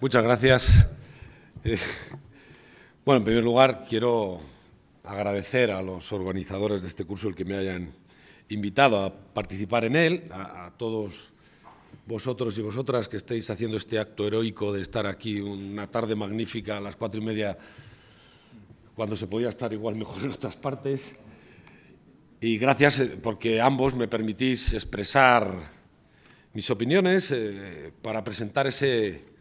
Muchas gracias. Eh, bueno, en primer lugar, quiero agradecer a los organizadores de este curso el que me hayan invitado a participar en él, a, todos vosotros y vosotras que estéis haciendo este acto heroico de estar aquí una tarde magnífica a las cuatro y media, cuando se podía estar igual mejor en otras partes. Y gracias eh, porque ambos me permitís expresar mis opiniones eh, para presentar ese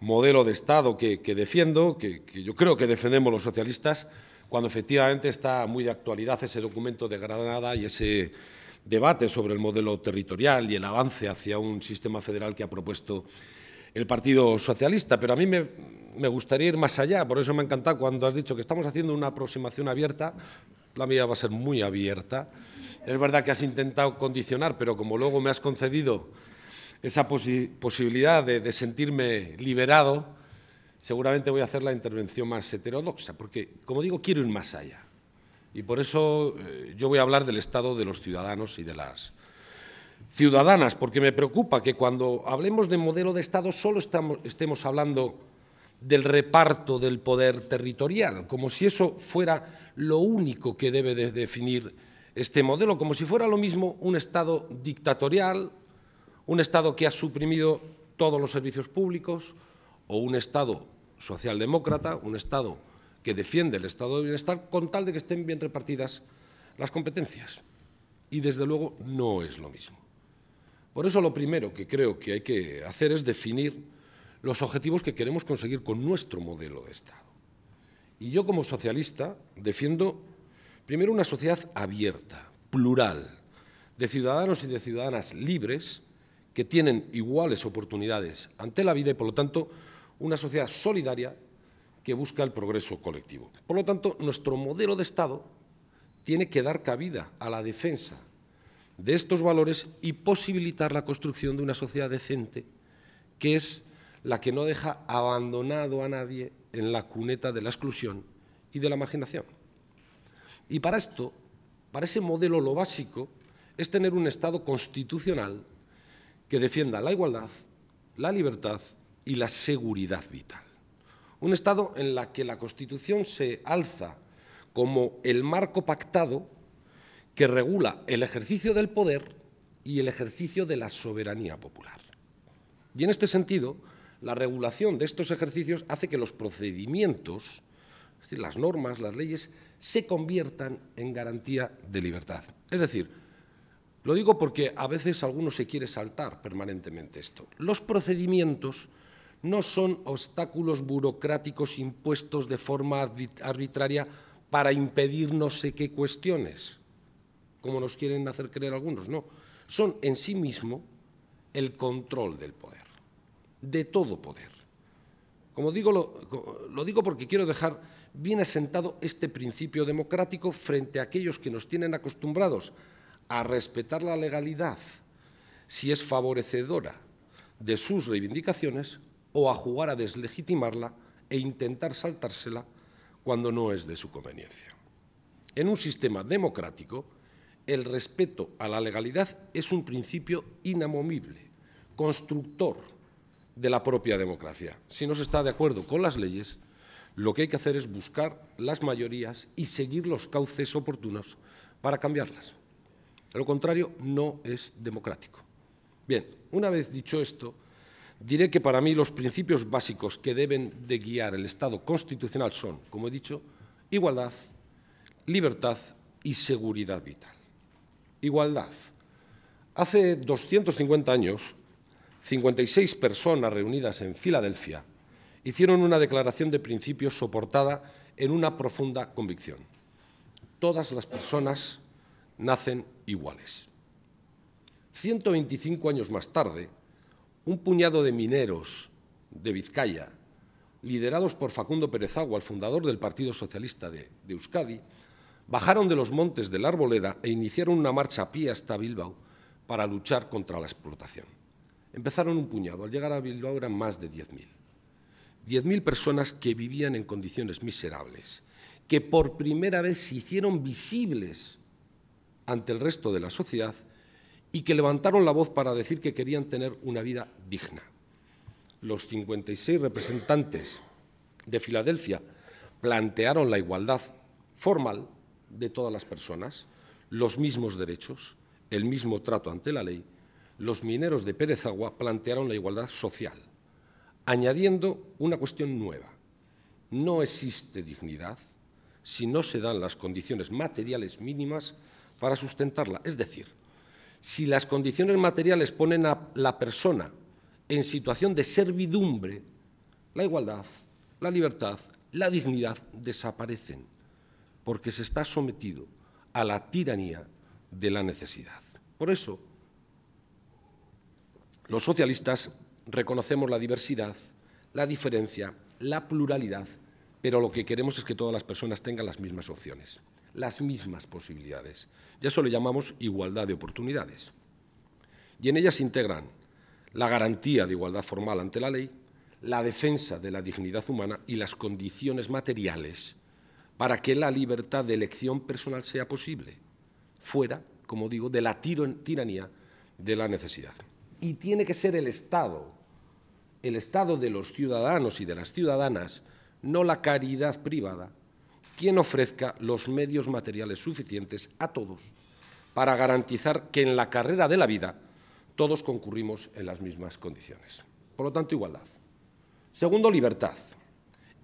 modelo de Estado que, defiendo, que, yo creo que defendemos los socialistas, cuando efectivamente está muy de actualidad ese documento de Granada y ese debate sobre el modelo territorial y el avance hacia un sistema federal que ha propuesto el Partido Socialista. Pero a mí me, me gustaría ir más allá, por eso me ha encantado cuando has dicho que estamos haciendo una aproximación abierta, la mía va a ser muy abierta. Es verdad que has intentado condicionar, pero como luego me has concedido esa posibilidad de, sentirme liberado, seguramente voy a hacer la intervención más heterodoxa, porque, como digo, quiero ir más allá. Y por eso eh, yo voy a hablar del estado de los ciudadanos y de las ciudadanas, porque me preocupa que cuando hablemos de modelo de Estado solo estemos hablando del reparto del poder territorial, como si eso fuera lo único que debe definir este modelo, como si fuera lo mismo un Estado dictatorial un Estado que ha suprimido todos los servicios públicos o un Estado socialdemócrata, un Estado que defiende el estado de bienestar con tal de que estén bien repartidas las competencias. Y desde luego no es lo mismo. Por eso lo primero que creo que hay que hacer es definir los objetivos que queremos conseguir con nuestro modelo de Estado. Y yo como socialista defiendo primero una sociedad abierta, plural, de ciudadanos y de ciudadanas libres, que tienen iguales oportunidades ante la vida y, por lo tanto, una sociedad solidaria que busca el progreso colectivo. Por lo tanto, nuestro modelo de Estado tiene que dar cabida a la defensa de estos valores y posibilitar la construcción de una sociedad decente, que es la que no deja abandonado a nadie en la cuneta de la exclusión y de la marginación. Y para esto, para ese modelo lo básico, es tener un Estado constitucional que defienda la igualdad, la libertad y la seguridad vital. Un Estado en la que la Constitución se alza como el marco pactado que regula el ejercicio del poder y el ejercicio de la soberanía popular. Y en este sentido, la regulación de estos ejercicios hace que los procedimientos, es decir, las normas, las leyes, se conviertan en garantía de libertad. Es decir, lo digo porque a veces alguno se quiere saltar permanentemente esto. Los procedimientos no son obstáculos burocráticos impuestos de forma arbitraria para impedir no sé qué cuestiones, como nos quieren hacer creer algunos, no. Son en sí mismo el control del poder, de todo poder. Como digo, lo, lo digo porque quiero dejar bien asentado este principio democrático frente a aquellos que nos tienen acostumbrados a respetar la legalidad si es favorecedora de sus reivindicaciones o a jugar a deslegitimarla e intentar saltársela cuando no es de su conveniencia. En un sistema democrático, el respeto a la legalidad es un principio inamovible, constructor de la propia democracia. Si no se está de acuerdo con las leyes, lo que hay que hacer es buscar las mayorías y seguir los cauces oportunos para cambiarlas. A lo contrario, no es democrático. Bien, una vez dicho esto, diré que para mí los principios básicos que deben de guiar el Estado constitucional son, como he dicho, igualdad, libertad y seguridad vital. Igualdad. Hace 250 años, 56 personas reunidas en Filadelfia hicieron una declaración de principios soportada en una profunda convicción. Todas las personas nacen iguales. 125 años más tarde, un puñado de mineros de Vizcaya, liderados por Facundo Pérez Agua, el fundador del Partido Socialista de, Euskadi, bajaron de los montes de la Arboleda e iniciaron una marcha a pie hasta Bilbao para luchar contra la explotación. Empezaron un puñado, al llegar a Bilbao eran más de 10.000. 10.000 personas que vivían en condiciones miserables, que por primera vez se hicieron visibles ante el resto de la sociedad y que levantaron la voz para decir que querían tener una vida digna. Los 56 representantes de Filadelfia plantearon la igualdad formal de todas las personas, los mismos derechos, el mismo trato ante la ley, los mineros de Agua plantearon la igualdad social, añadiendo una cuestión nueva. No existe dignidad si no se dan las condiciones materiales mínimas para sustentarla. Es decir, si las condiciones materiales ponen a la persona en situación de servidumbre, la igualdad, la libertad, la dignidad desaparecen, porque se está sometido a la tiranía de la necesidad. Por eso, los socialistas reconocemos la diversidad, la diferencia, la pluralidad, pero lo que queremos es que todas las personas tengan las mismas opciones las mismas posibilidades. Ya eso le llamamos igualdad de oportunidades. Y en ellas integran la garantía de igualdad formal ante la ley, la defensa de la dignidad humana y las condiciones materiales para que la libertad de elección personal sea posible, fuera, como digo, de la tiranía de la necesidad. Y tiene que ser el Estado, el Estado de los ciudadanos y de las ciudadanas, no la caridad privada, quien ofrezca los medios materiales suficientes a todos para garantizar que en la carrera de la vida todos concurrimos en las mismas condiciones. Por lo tanto, igualdad. Segundo, libertad.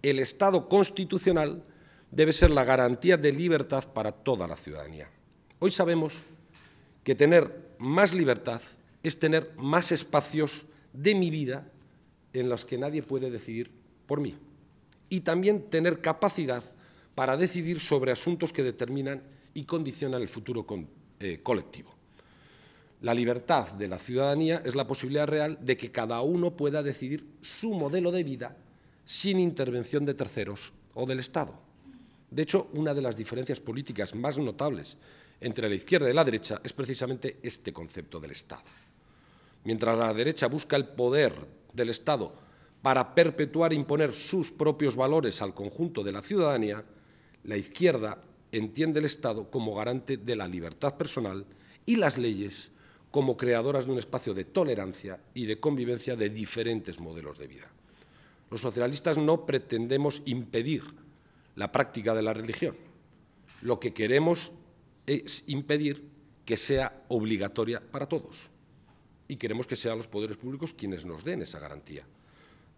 El Estado constitucional debe ser la garantía de libertad para toda la ciudadanía. Hoy sabemos que tener más libertad es tener más espacios de mi vida en los que nadie puede decidir por mí. Y también tener capacidad para decidir sobre asuntos que determinan y condicionan el futuro eh, colectivo. La libertad de la ciudadanía es la posibilidad real de que cada uno pueda decidir su modelo de vida sin intervención de terceros o del Estado. De hecho, una de las diferencias políticas más notables entre la izquierda y la derecha es precisamente este concepto del Estado. Mientras la derecha busca el poder del Estado para perpetuar e imponer sus propios valores al conjunto de la ciudadanía, la izquierda entiende el Estado como garante de la libertad personal y las leyes como creadoras de un espacio de tolerancia y de convivencia de diferentes modelos de vida. Los socialistas no pretendemos impedir la práctica de la religión. Lo que queremos es impedir que sea obligatoria para todos. Y queremos que sean los poderes públicos quienes nos den esa garantía.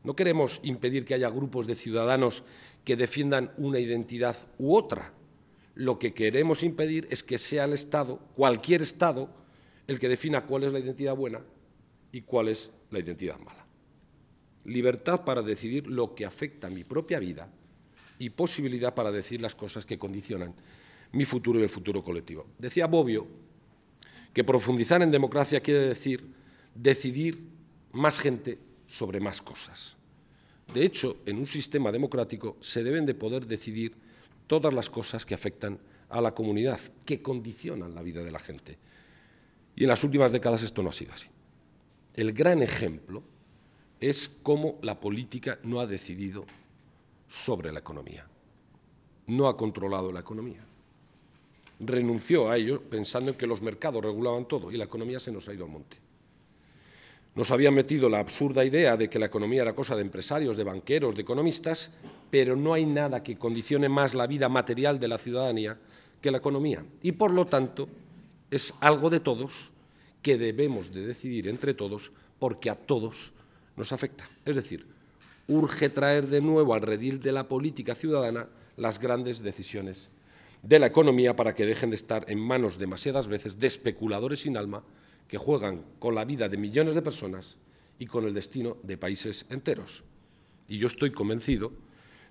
No queremos impedir que haya grupos de ciudadanos que defiendan una identidad u otra. Lo que queremos impedir es que sea el Estado, cualquier Estado, el que defina cuál es la identidad buena y cuál es la identidad mala. Libertad para decidir lo que afecta a mi propia vida y posibilidad para decir las cosas que condicionan mi futuro y el futuro colectivo. Decía Bobbio que profundizar en democracia quiere decir decidir más gente sobre más cosas. De hecho, en un sistema democrático se deben de poder decidir todas las cosas que afectan a la comunidad, que condicionan la vida de la gente. Y en las últimas décadas esto no ha sido así. El gran ejemplo es cómo la política no ha decidido sobre la economía, no ha controlado la economía. Renunció a ello pensando en que los mercados regulaban todo y la economía se nos ha ido al monte. Nos habían metido la absurda idea de que la economía era cosa de empresarios, de banqueros, de economistas, pero no hay nada que condicione más la vida material de la ciudadanía que la economía. Y por lo tanto, es algo de todos que debemos de decidir entre todos porque a todos nos afecta. Es decir, urge traer de nuevo al redil de la política ciudadana las grandes decisiones de la economía para que dejen de estar en manos demasiadas veces de especuladores sin alma que juegan con la vida de millones de personas y con el destino de países enteros. Y yo estoy convencido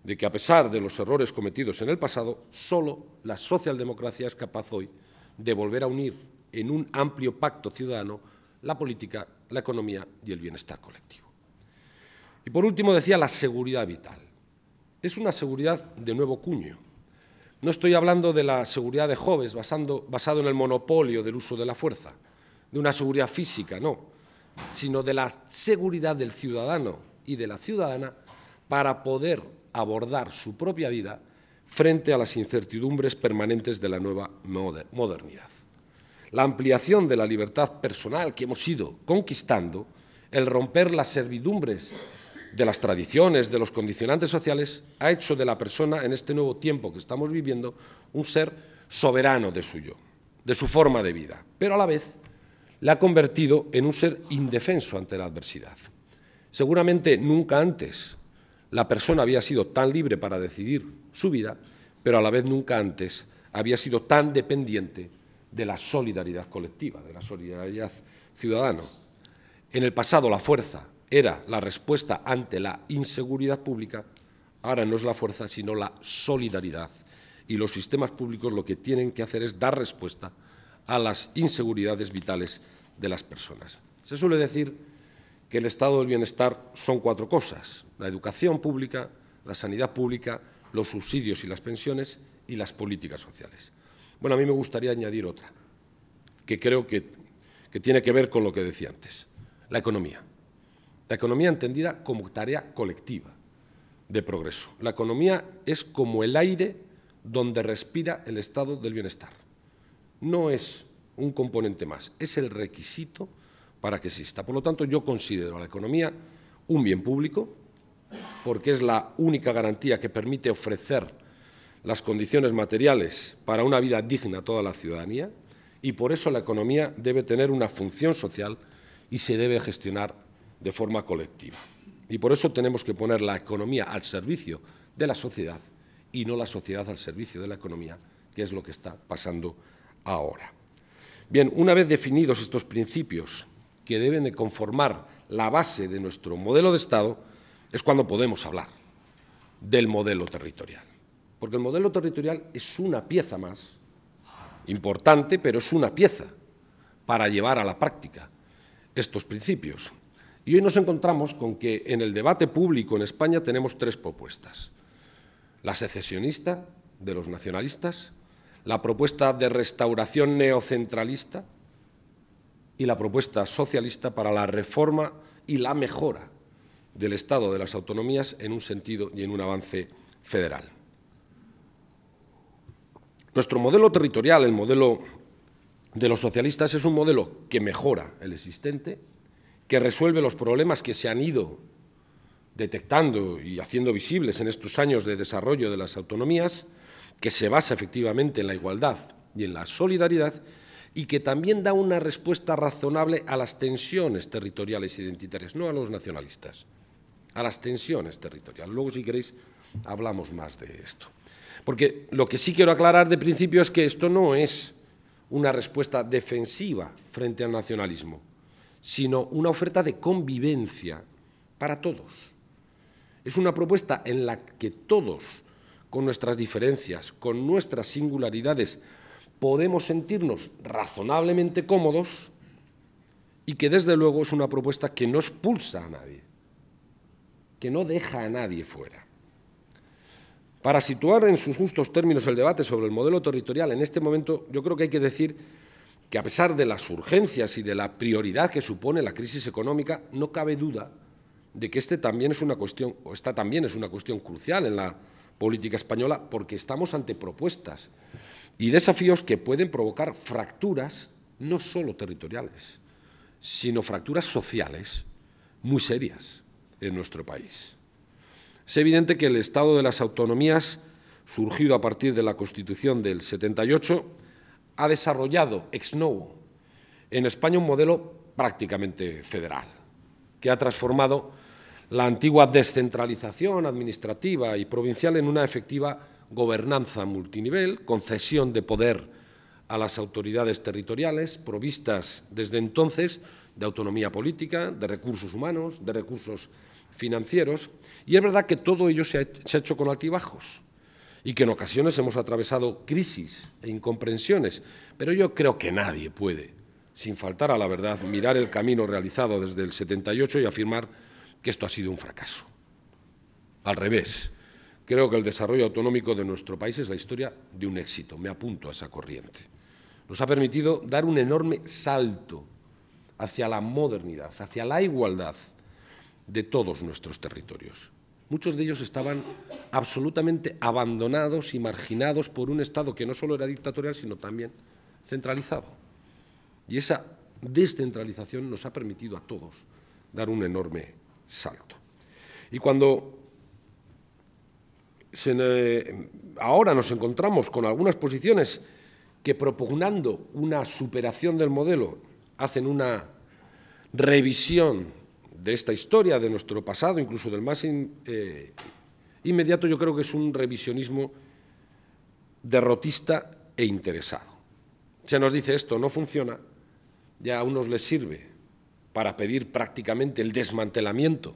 de que a pesar de los errores cometidos en el pasado, solo la socialdemocracia es capaz hoy de volver a unir en un amplio pacto ciudadano la política, la economía y el bienestar colectivo. Y por último decía la seguridad vital. Es una seguridad de nuevo cuño. No estoy hablando de la seguridad de jóvenes basado en el monopolio del uso de la fuerza, de una seguridad física, no, sino de la seguridad del ciudadano y de la ciudadana para poder abordar su propia vida frente a las incertidumbres permanentes de la nueva modernidad. La ampliación de la libertad personal que hemos ido conquistando, el romper las servidumbres de las tradiciones, de los condicionantes sociales, ha hecho de la persona en este nuevo tiempo que estamos viviendo un ser soberano de su yo, de su forma de vida, pero a la vez la ha convertido en un ser indefenso ante la adversidad. Seguramente nunca antes la persona había sido tan libre para decidir su vida, pero a la vez nunca antes había sido tan dependiente de la solidaridad colectiva, de la solidaridad ciudadana. En el pasado la fuerza era la respuesta ante la inseguridad pública, ahora no es la fuerza, sino la solidaridad. Y los sistemas públicos lo que tienen que hacer es dar respuesta a las inseguridades vitales de las personas. Se suele decir que el estado del bienestar son cuatro cosas, la educación pública, la sanidad pública, los subsidios y las pensiones y las políticas sociales. Bueno, a mí me gustaría añadir otra, que creo que, que tiene que ver con lo que decía antes, la economía. La economía entendida como tarea colectiva de progreso. La economía es como el aire donde respira el estado del bienestar no es un componente más, es el requisito para que exista. Por lo tanto, yo considero a la economía un bien público, porque es la única garantía que permite ofrecer las condiciones materiales para una vida digna a toda la ciudadanía, y por eso la economía debe tener una función social y se debe gestionar de forma colectiva. Y por eso tenemos que poner la economía al servicio de la sociedad y no la sociedad al servicio de la economía, que es lo que está pasando ahora. Bien, una vez definidos estos principios que deben de conformar la base de nuestro modelo de Estado, es cuando podemos hablar del modelo territorial. Porque el modelo territorial es una pieza más, importante, pero es una pieza para llevar a la práctica estos principios. Y hoy nos encontramos con que en el debate público en España tenemos tres propuestas. La secesionista de los nacionalistas, la propuesta de restauración neocentralista y la propuesta socialista para la reforma y la mejora del Estado de las autonomías en un sentido y en un avance federal. Nuestro modelo territorial, el modelo de los socialistas, es un modelo que mejora el existente, que resuelve los problemas que se han ido detectando y haciendo visibles en estos años de desarrollo de las autonomías que se basa efectivamente en la igualdad y en la solidaridad y que también da una respuesta razonable a las tensiones territoriales identitarias, no a los nacionalistas, a las tensiones territoriales. Luego, si queréis, hablamos más de esto. Porque lo que sí quiero aclarar de principio es que esto no es una respuesta defensiva frente al nacionalismo, sino una oferta de convivencia para todos. Es una propuesta en la que todos con nuestras diferencias, con nuestras singularidades, podemos sentirnos razonablemente cómodos y que desde luego es una propuesta que no expulsa a nadie, que no deja a nadie fuera. Para situar en sus justos términos el debate sobre el modelo territorial, en este momento yo creo que hay que decir que a pesar de las urgencias y de la prioridad que supone la crisis económica, no cabe duda de que este también es una cuestión, o esta también es una cuestión crucial en la política española porque estamos ante propuestas y desafíos que pueden provocar fracturas no solo territoriales, sino fracturas sociales muy serias en nuestro país. Es evidente que el Estado de las Autonomías, surgido a partir de la Constitución del 78, ha desarrollado ex novo en España un modelo prácticamente federal, que ha transformado la antigua descentralización administrativa y provincial en una efectiva gobernanza multinivel, concesión de poder a las autoridades territoriales, provistas desde entonces de autonomía política, de recursos humanos, de recursos financieros. Y es verdad que todo ello se ha hecho con altibajos y que en ocasiones hemos atravesado crisis e incomprensiones, pero yo creo que nadie puede, sin faltar a la verdad, mirar el camino realizado desde el 78 y afirmar que esto ha sido un fracaso. Al revés, creo que el desarrollo autonómico de nuestro país es la historia de un éxito, me apunto a esa corriente. Nos ha permitido dar un enorme salto hacia la modernidad, hacia la igualdad de todos nuestros territorios. Muchos de ellos estaban absolutamente abandonados y marginados por un Estado que no solo era dictatorial, sino también centralizado. Y esa descentralización nos ha permitido a todos dar un enorme salto. Y cuando ahora nos encontramos con algunas posiciones que propugnando una superación del modelo hacen una revisión de esta historia, de nuestro pasado, incluso del más eh, inmediato, yo creo que es un revisionismo derrotista e interesado. Se nos dice esto no funciona, ya a unos les sirve, para pedir prácticamente el desmantelamiento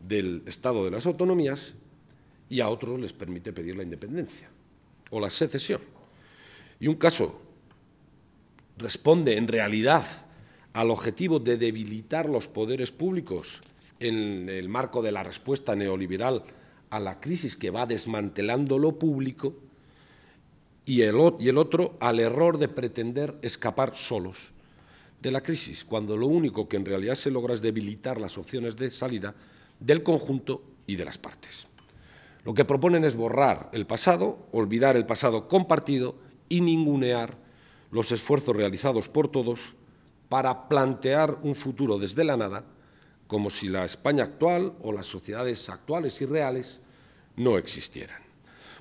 del Estado de las autonomías y a otros les permite pedir la independencia o la secesión. Y un caso responde en realidad al objetivo de debilitar los poderes públicos en el marco de la respuesta neoliberal a la crisis que va desmantelando lo público y el, otro al error de pretender escapar solos de la crisis, cuando lo único que en realidad se logra es debilitar las opciones de salida del conjunto y de las partes. Lo que proponen es borrar el pasado, olvidar el pasado compartido y ningunear los esfuerzos realizados por todos para plantear un futuro desde la nada, como si la España actual o las sociedades actuales y reales no existieran.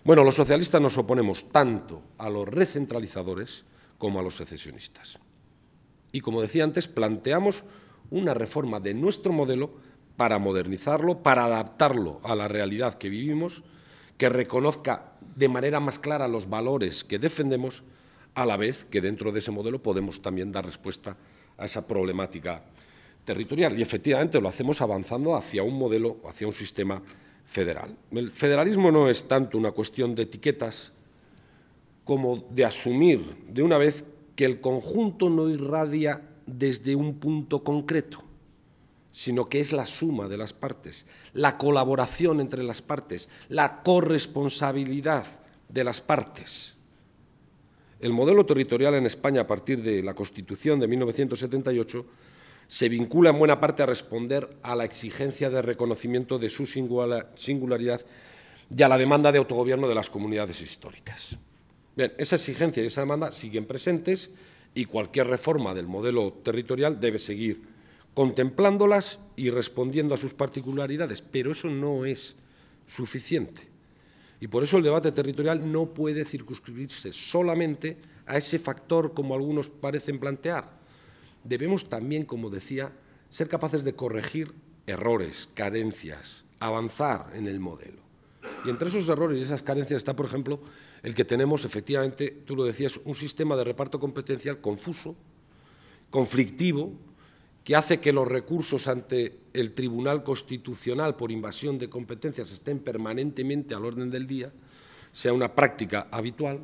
Bueno, los socialistas nos oponemos tanto a los recentralizadores como a los secesionistas. Y como decía antes, planteamos una reforma de nuestro modelo para modernizarlo, para adaptarlo a la realidad que vivimos, que reconozca de manera más clara los valores que defendemos, a la vez que dentro de ese modelo podemos también dar respuesta a esa problemática territorial. Y efectivamente lo hacemos avanzando hacia un modelo, hacia un sistema federal. El federalismo no es tanto una cuestión de etiquetas como de asumir de una vez que el conjunto no irradia desde un punto concreto, sino que es la suma de las partes, la colaboración entre las partes, la corresponsabilidad de las partes. El modelo territorial en España a partir de la Constitución de 1978 se vincula en buena parte a responder a la exigencia de reconocimiento de su singularidad y a la demanda de autogobierno de las comunidades históricas. Bien, esa exigencia y esa demanda siguen presentes y cualquier reforma del modelo territorial debe seguir contemplándolas y respondiendo a sus particularidades, pero eso no es suficiente. Y por eso el debate territorial no puede circunscribirse solamente a ese factor como algunos parecen plantear. Debemos también, como decía, ser capaces de corregir errores, carencias, avanzar en el modelo. Y entre esos errores y esas carencias está, por ejemplo, el que tenemos, efectivamente, tú lo decías, un sistema de reparto competencial confuso, conflictivo, que hace que los recursos ante el Tribunal Constitucional por invasión de competencias estén permanentemente al orden del día, sea una práctica habitual.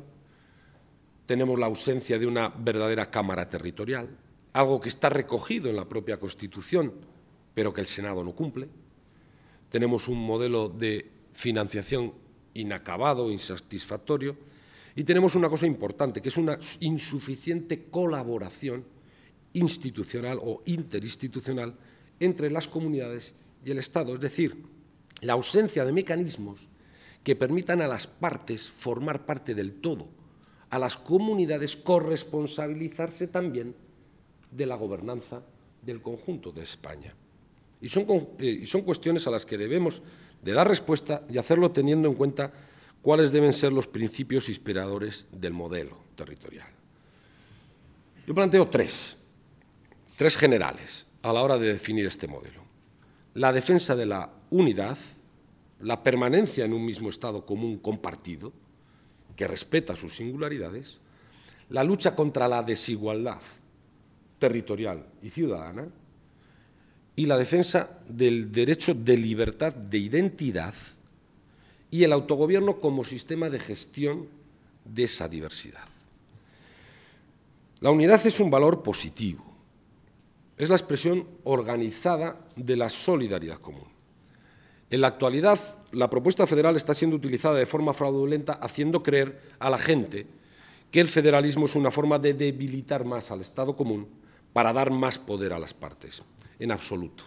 Tenemos la ausencia de una verdadera Cámara Territorial, algo que está recogido en la propia Constitución, pero que el Senado no cumple. Tenemos un modelo de financiación inacabado, insatisfactorio, y tenemos una cosa importante, que es una insuficiente colaboración institucional o interinstitucional entre las comunidades y el Estado, es decir, la ausencia de mecanismos que permitan a las partes formar parte del todo, a las comunidades corresponsabilizarse también de la gobernanza del conjunto de España. Y son, eh, son cuestiones a las que debemos de dar respuesta y hacerlo teniendo en cuenta cuáles deben ser los principios inspiradores del modelo territorial. Yo planteo tres, tres generales a la hora de definir este modelo. La defensa de la unidad, la permanencia en un mismo Estado común compartido, que respeta sus singularidades, la lucha contra la desigualdad territorial y ciudadana, y la defensa del derecho de libertad de identidad y el autogobierno como sistema de gestión de esa diversidad. La unidad es un valor positivo, es la expresión organizada de la solidaridad común. En la actualidad, la propuesta federal está siendo utilizada de forma fraudulenta, haciendo creer a la gente que el federalismo es una forma de debilitar más al Estado común para dar más poder a las partes en absoluto.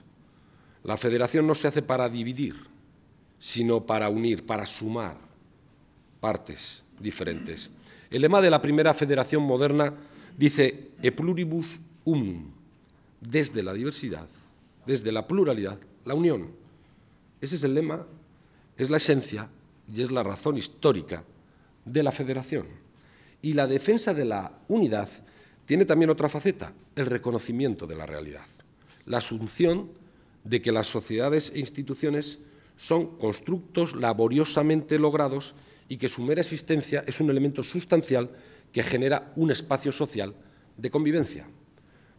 La federación no se hace para dividir, sino para unir, para sumar partes diferentes. El lema de la primera federación moderna dice e pluribus unum, desde la diversidad, desde la pluralidad, la unión. Ese es el lema, es la esencia y es la razón histórica de la federación. Y la defensa de la unidad tiene también otra faceta, el reconocimiento de la realidad la asunción de que las sociedades e instituciones son constructos laboriosamente logrados y que su mera existencia es un elemento sustancial que genera un espacio social de convivencia.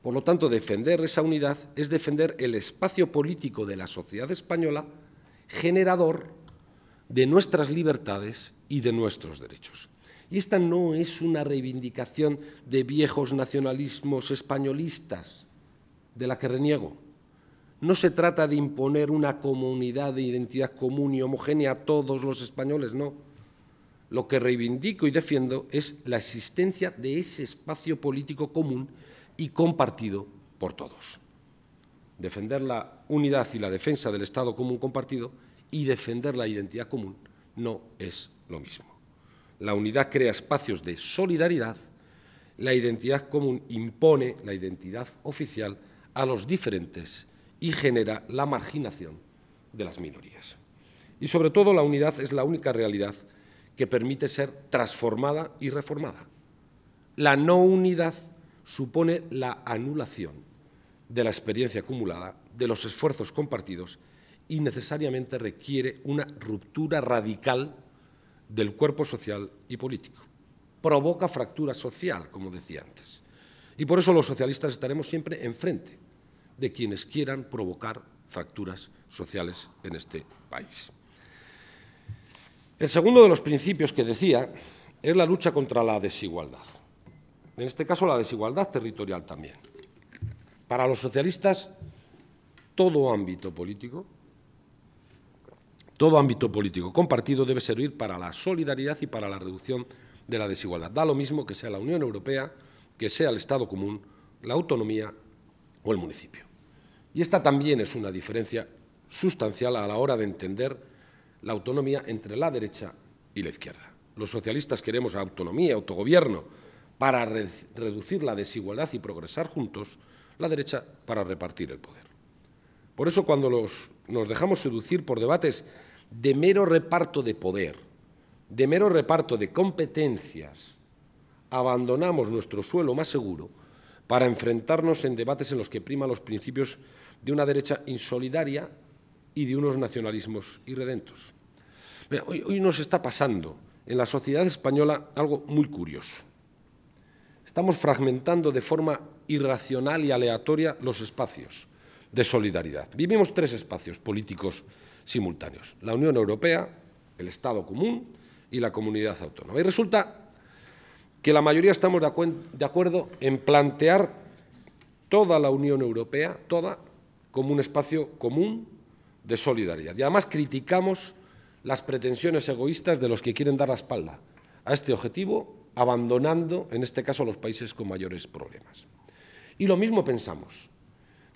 Por lo tanto, defender esa unidad es defender el espacio político de la sociedad española generador de nuestras libertades y de nuestros derechos. Y esta no es una reivindicación de viejos nacionalismos españolistas, de la que reniego. No se trata de imponer una comunidad de identidad común y homogénea a todos los españoles, no. Lo que reivindico y defiendo es la existencia de ese espacio político común y compartido por todos. Defender la unidad y la defensa del Estado común compartido y defender la identidad común no es lo mismo. La unidad crea espacios de solidaridad, la identidad común impone la identidad oficial a los diferentes y genera la marginación de las minorías. Y sobre todo la unidad es la única realidad que permite ser transformada y reformada. La no unidad supone la anulación de la experiencia acumulada, de los esfuerzos compartidos y necesariamente requiere una ruptura radical del cuerpo social y político. Provoca fractura social, como decía antes. Y por eso los socialistas estaremos siempre enfrente de quienes quieran provocar fracturas sociales en este país. El segundo de los principios que decía es la lucha contra la desigualdad. En este caso, la desigualdad territorial también. Para los socialistas, todo ámbito político, todo ámbito político compartido debe servir para la solidaridad y para la reducción de la desigualdad. Da lo mismo que sea la Unión Europea, que sea el Estado común, la autonomía o el municipio. Y esta también es una diferencia sustancial a la hora de entender la autonomía entre la derecha y la izquierda. Los socialistas queremos autonomía, autogobierno, para reducir la desigualdad y progresar juntos, la derecha para repartir el poder. Por eso cuando nos dejamos seducir por debates de mero reparto de poder, de mero reparto de competencias, abandonamos nuestro suelo más seguro para enfrentarnos en debates en los que prima los principios de una derecha insolidaria y de unos nacionalismos irredentos. Hoy, nos está pasando en la sociedad española algo muy curioso. Estamos fragmentando de forma irracional y aleatoria los espacios de solidaridad. Vivimos tres espacios políticos simultáneos, la Unión Europea, el Estado común y la comunidad autónoma. Y resulta que la mayoría estamos de, acuerdo en plantear toda la Unión Europea, toda, como un espacio común de solidaridad. Y además criticamos las pretensiones egoístas de los que quieren dar la espalda a este objetivo, abandonando, en este caso, los países con mayores problemas. Y lo mismo pensamos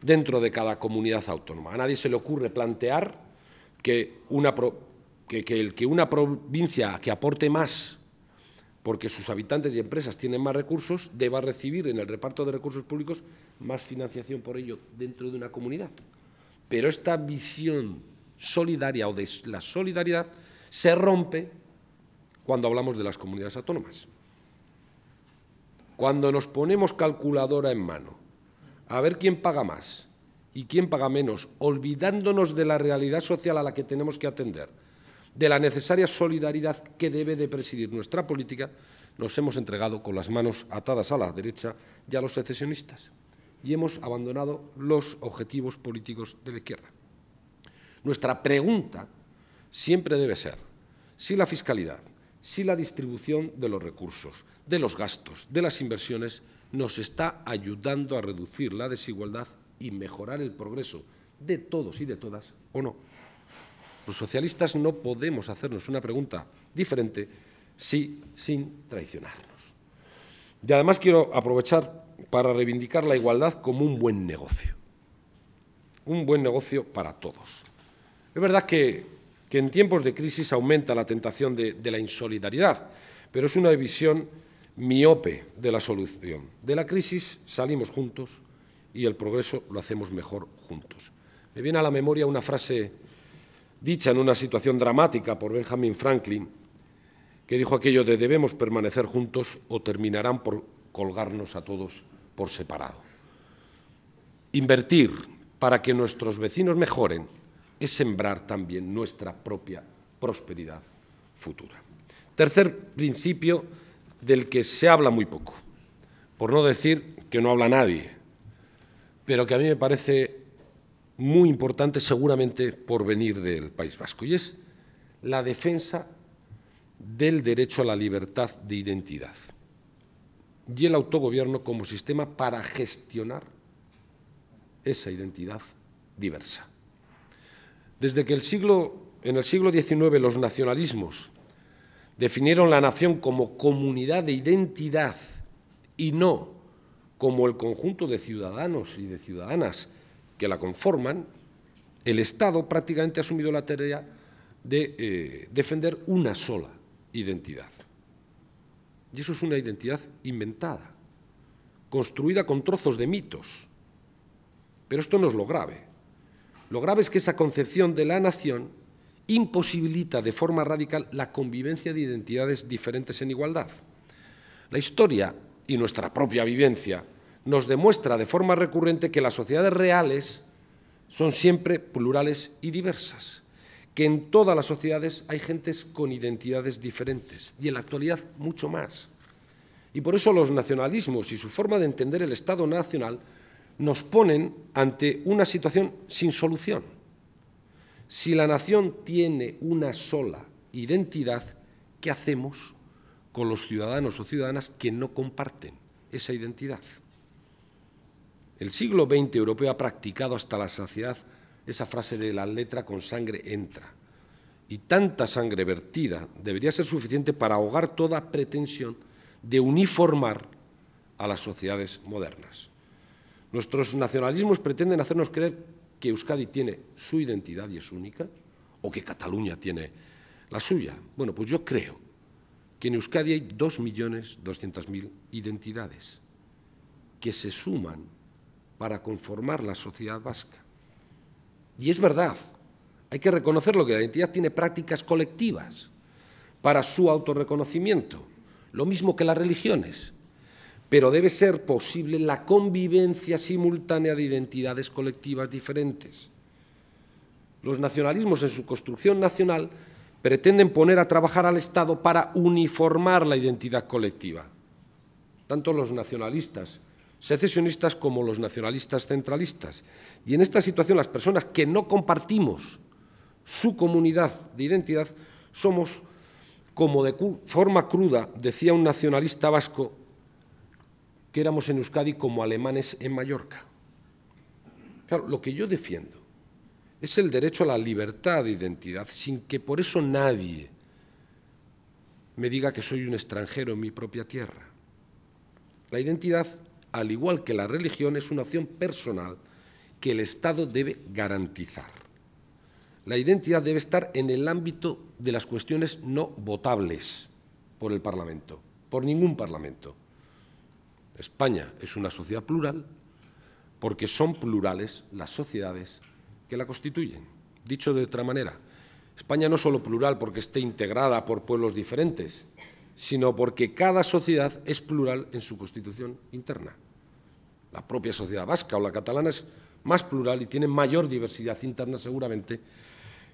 dentro de cada comunidad autónoma. A nadie se le ocurre plantear que, una que una provincia que aporte más porque sus habitantes y empresas tienen más recursos, deba recibir en el reparto de recursos públicos más financiación por ello dentro de una comunidad. Pero esta visión solidaria o de la solidaridad se rompe cuando hablamos de las comunidades autónomas. Cuando nos ponemos calculadora en mano, a ver quién paga más y quién paga menos, olvidándonos de la realidad social a la que tenemos que atender, de la necesaria solidaridad que debe de presidir nuestra política, nos hemos entregado con las manos atadas a la derecha y a los secesionistas y hemos abandonado los objetivos políticos de la izquierda. Nuestra pregunta siempre debe ser si la fiscalidad, si la distribución de los recursos, de los gastos, de las inversiones nos está ayudando a reducir la desigualdad y mejorar el progreso de todos y de todas o no. Los socialistas no podemos hacernos una pregunta diferente si, sin traicionarnos. Y además quiero aprovechar para reivindicar la igualdad como un buen negocio. Un buen negocio para todos. Es verdad que, en tiempos de crisis aumenta la tentación de, de la insolidaridad, pero es una visión miope de la solución. De la crisis salimos juntos y el progreso lo hacemos mejor juntos. Me viene a la memoria una frase dicha en una situación dramática por Benjamin Franklin, que dijo aquello de debemos permanecer juntos o terminarán por colgarnos a todos por separado. Invertir para que nuestros vecinos mejoren es sembrar también nuestra propia prosperidad futura. Tercer principio del que se habla muy poco, por no decir que no habla nadie, pero que a mí me parece muy importante seguramente por venir del País Vasco, y es la defensa del derecho a la libertad de identidad y el autogobierno como sistema para gestionar esa identidad diversa. Desde que en el siglo XIX los nacionalismos definieron la nación como comunidad de identidad y no como el conjunto de ciudadanos y de ciudadanas que la conforman, el Estado prácticamente ha asumido la tarea de eh, defender una sola identidad. Y eso es una identidad inventada, construida con trozos de mitos. Pero esto no es lo grave. Lo grave es que esa concepción de la nación imposibilita de forma radical la convivencia de identidades diferentes en igualdad. La historia y nuestra propia vivencia nos demuestra de forma recurrente que las sociedades reales son siempre plurales y diversas, que en todas las sociedades hay gentes con identidades diferentes y en la actualidad mucho más. Y por eso los nacionalismos y su forma de entender el Estado nacional nos ponen ante una situación sin solución. Si la nación tiene una sola identidad, ¿qué hacemos con los ciudadanos o ciudadanas que no comparten esa identidad? El siglo XX europeo ha practicado hasta la saciedad esa frase de la letra con sangre entra. Y tanta sangre vertida debería ser suficiente para ahogar toda pretensión de uniformar a las sociedades modernas. Nuestros nacionalismos pretenden hacernos creer que Euskadi tiene su identidad y es única, o que Cataluña tiene la suya. Bueno, pues yo creo que en Euskadi hay 2.200.000 identidades que se suman para conformar la sociedad vasca. Y es verdad, hay que reconocerlo, que la identidad tiene prácticas colectivas para su autorreconocimiento, lo mismo que las religiones, pero debe ser posible la convivencia simultánea de identidades colectivas diferentes. Los nacionalismos en su construcción nacional pretenden poner a trabajar al Estado para uniformar la identidad colectiva. Tanto los nacionalistas secesionistas como los nacionalistas centralistas. Y en esta situación las personas que no compartimos su comunidad de identidad somos, como de forma cruda decía un nacionalista vasco, que éramos en Euskadi como alemanes en Mallorca. Claro, lo que yo defiendo es el derecho a la libertad de identidad, sin que por eso nadie me diga que soy un extranjero en mi propia tierra. La identidad al igual que la religión, es una opción personal que el Estado debe garantizar. La identidad debe estar en el ámbito de las cuestiones no votables por el Parlamento, por ningún Parlamento. España es una sociedad plural porque son plurales las sociedades que la constituyen. Dicho de otra manera, España no es solo plural porque esté integrada por pueblos diferentes, sino porque cada sociedad es plural en su constitución interna la propia sociedad vasca o la catalana es más plural y tiene mayor diversidad interna seguramente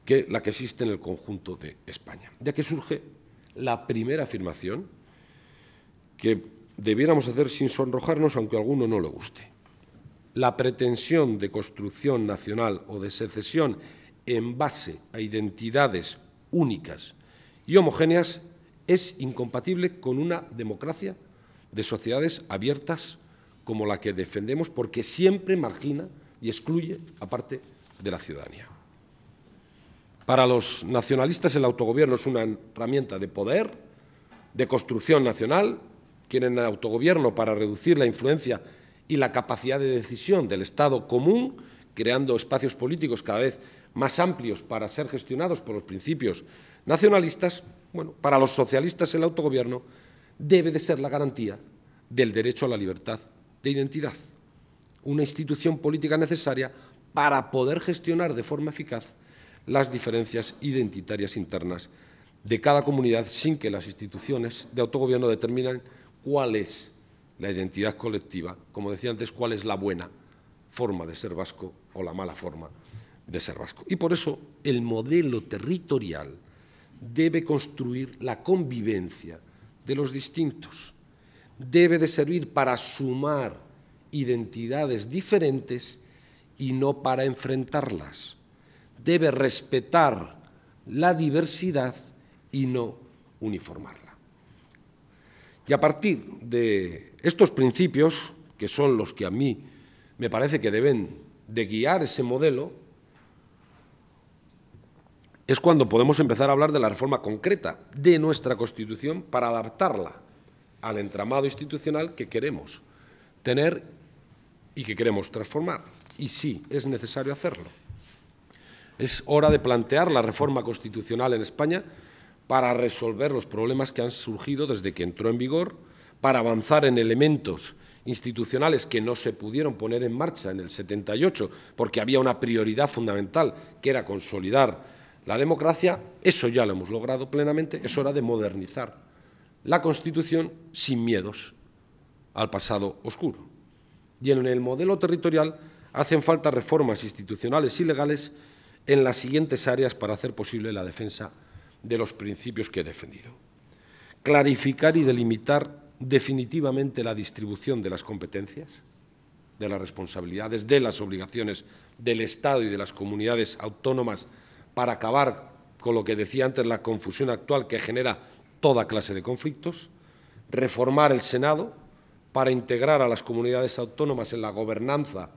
que la que existe en el conjunto de España. De aquí surge la primera afirmación que debiéramos hacer sin sonrojarnos, aunque a alguno no le guste. La pretensión de construcción nacional o de secesión en base a identidades únicas y homogéneas es incompatible con una democracia de sociedades abiertas como la que defendemos porque siempre margina y excluye a parte de la ciudadanía. Para los nacionalistas el autogobierno es una herramienta de poder, de construcción nacional, quieren el autogobierno para reducir la influencia y la capacidad de decisión del Estado común, creando espacios políticos cada vez más amplios para ser gestionados por los principios nacionalistas, bueno, para los socialistas el autogobierno debe de ser la garantía del derecho a la libertad de identidad, una institución política necesaria para poder gestionar de forma eficaz las diferencias identitarias internas de cada comunidad sin que las instituciones de autogobierno determinen cuál es la identidad colectiva, como decía antes, cuál es la buena forma de ser vasco o la mala forma de ser vasco. Y por eso el modelo territorial debe construir la convivencia de los distintos, debe de servir para sumar identidades diferentes y no para enfrentarlas. Debe respetar la diversidad y no uniformarla. Y a partir de estos principios, que son los que a mí me parece que deben de guiar ese modelo, es cuando podemos empezar a hablar de la reforma concreta de nuestra Constitución para adaptarla al entramado institucional que queremos tener y que queremos transformar. Y sí, es necesario hacerlo. Es hora de plantear la reforma constitucional en España para resolver los problemas que han surgido desde que entró en vigor, para avanzar en elementos institucionales que no se pudieron poner en marcha en el 78 porque había una prioridad fundamental que era consolidar la democracia, eso ya lo hemos logrado plenamente, es hora de modernizar la Constitución sin miedos al pasado oscuro. Y en el modelo territorial hacen falta reformas institucionales y legales en las siguientes áreas para hacer posible la defensa de los principios que he defendido. Clarificar y delimitar definitivamente la distribución de las competencias, de las responsabilidades, de las obligaciones del Estado y de las comunidades autónomas para acabar con lo que decía antes la confusión actual que genera toda clase de conflictos, reformar el Senado para integrar a las comunidades autónomas en la gobernanza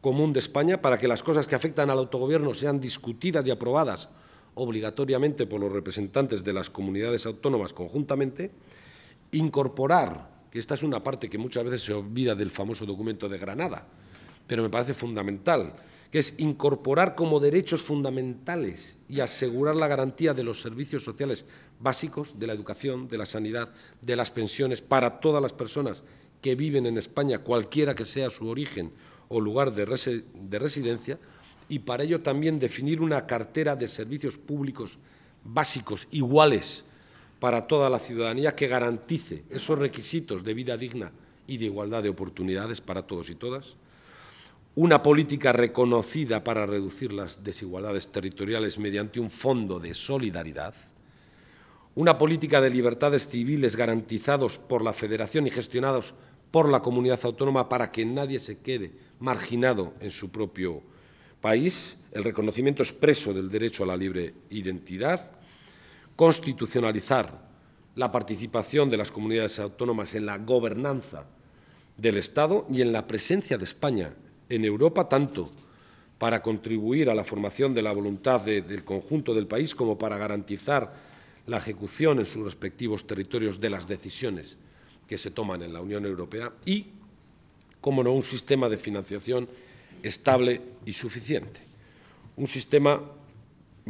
común de España, para que las cosas que afectan al autogobierno sean discutidas y aprobadas obligatoriamente por los representantes de las comunidades autónomas conjuntamente, incorporar, que esta es una parte que muchas veces se olvida del famoso documento de Granada, pero me parece fundamental, que es incorporar como derechos fundamentales y asegurar la garantía de los servicios sociales básicos, de la educación, de la sanidad, de las pensiones, para todas las personas que viven en España, cualquiera que sea su origen o lugar de, residencia, y para ello también definir una cartera de servicios públicos básicos iguales para toda la ciudadanía que garantice esos requisitos de vida digna y de igualdad de oportunidades para todos y todas una política reconocida para reducir las desigualdades territoriales mediante un fondo de solidaridad, una política de libertades civiles garantizados por la Federación y gestionados por la comunidad autónoma para que nadie se quede marginado en su propio país, el reconocimiento expreso del derecho a la libre identidad, constitucionalizar la participación de las comunidades autónomas en la gobernanza del Estado y en la presencia de España en Europa tanto para contribuir a la formación de la voluntad del conjunto del país como para garantizar la ejecución en sus respectivos territorios de las decisiones que se toman en la Unión Europea y, como no, un sistema de financiación estable y suficiente. el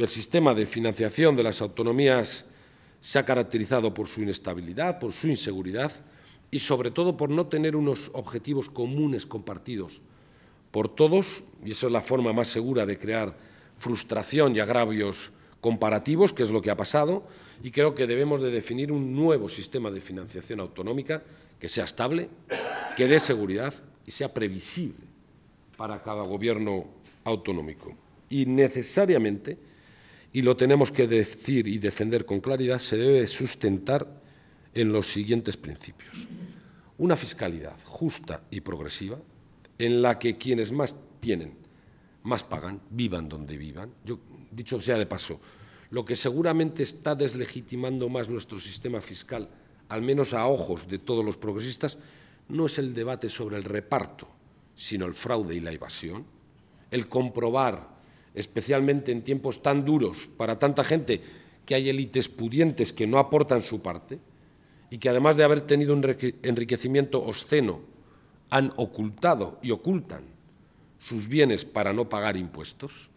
sistema de financiación de las autonomías se ha caracterizado por su inestabilidad, por su inseguridad y, sobre todo, por no tener unos objetivos comunes compartidos por todos, y esa es la forma más segura de crear frustración y agravios comparativos, que es lo que ha pasado, y creo que debemos de definir un nuevo sistema de financiación autonómica que sea estable, que dé seguridad y sea previsible para cada gobierno autonómico. Y necesariamente, y lo tenemos que decir y defender con claridad, se debe sustentar en los siguientes principios. Una fiscalidad justa y progresiva, en la que quienes más tienen, más pagan, vivan donde vivan. dicho sea de paso, lo que seguramente está deslegitimando más nuestro sistema fiscal, al menos a ojos de todos los progresistas, no es el debate sobre el reparto, sino el fraude y la evasión, el comprobar, especialmente en tiempos tan duros para tanta gente, que hay élites pudientes que no aportan su parte y que además de haber tenido un enriquecimiento obsceno han ocultado y ocultan sus bienes para no pagar impuestos.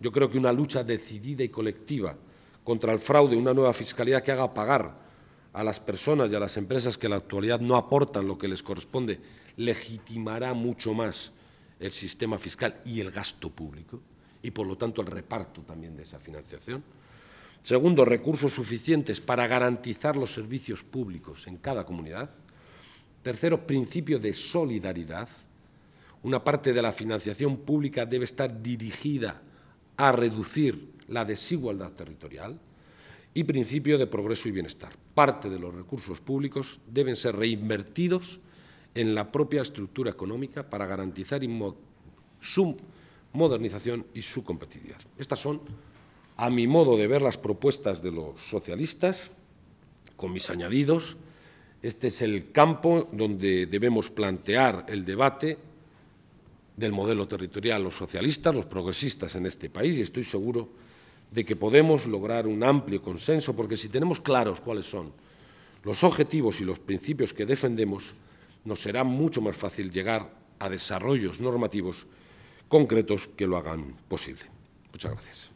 Yo creo que una lucha decidida y colectiva contra el fraude, una nueva fiscalidad que haga pagar a las personas y a las empresas que en la actualidad no aportan lo que les corresponde, legitimará mucho más el sistema fiscal y el gasto público y, por lo tanto, el reparto también de esa financiación. Segundo, recursos suficientes para garantizar los servicios públicos en cada comunidad. Tercero, principio de solidaridad. Una parte de la financiación pública debe estar dirigida a reducir la desigualdad territorial y principio de progreso y bienestar. Parte de los recursos públicos deben ser reinvertidos en la propia estructura económica para garantizar su modernización y su competitividad. Estas son, a mi modo de ver, las propuestas de los socialistas, con mis añadidos, este es el campo donde debemos plantear el debate del modelo territorial los socialistas, los progresistas en este país, y estoy seguro de que podemos lograr un amplio consenso, porque si tenemos claros cuáles son los objetivos y los principios que defendemos, nos será mucho más fácil llegar a desarrollos normativos concretos que lo hagan posible. Muchas gracias.